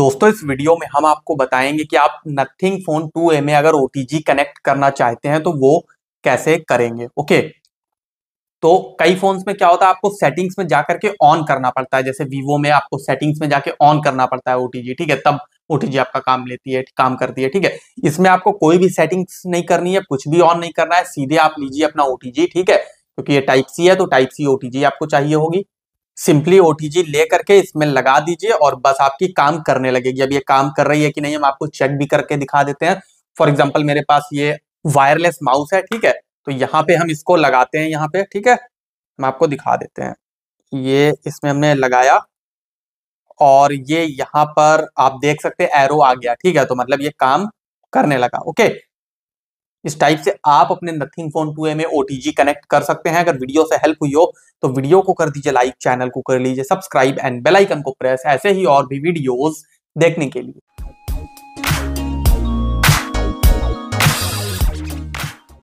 दोस्तों इस वीडियो में हम आपको बताएंगे कि आप नथिंग फोन 2a में अगर ओ कनेक्ट करना चाहते हैं तो वो कैसे करेंगे ओके तो कई फोन्स में क्या होता है आपको सेटिंग्स में जाकर के ऑन करना पड़ता है जैसे वीवो में आपको सेटिंग्स में जाके ऑन करना पड़ता है ओ ठीक है तब ओ आपका काम लेती है काम करती है ठीक है इसमें आपको कोई भी सेटिंग्स नहीं करनी है कुछ भी ऑन नहीं करना है सीधे आप लीजिए अपना ओ ठीक है क्योंकि ये टाइप सी है तो टाइप सी ओ आपको चाहिए होगी सिंपली ओ ले करके इसमें लगा दीजिए और बस आपकी काम करने लगेगी अब ये काम कर रही है कि नहीं हम आपको चेक भी करके दिखा देते हैं फॉर एग्जाम्पल मेरे पास ये वायरलेस माउस है ठीक है तो यहाँ पे हम इसको लगाते हैं यहाँ पे ठीक है हम आपको दिखा देते हैं ये इसमें हमने लगाया और ये यहाँ पर आप देख सकते हैं एरो आ गया ठीक है तो मतलब ये काम करने लगा ओके इस टाइप से आप अपने नथिंग फोन टू में ओ कनेक्ट कर सकते हैं अगर वीडियो से हेल्प हुई हो तो वीडियो को कर दीजिए लाइक चैनल को कर लीजिए सब्सक्राइब एंड बेलाइकन को प्रेस ऐसे ही और भी वीडियोज देखने के लिए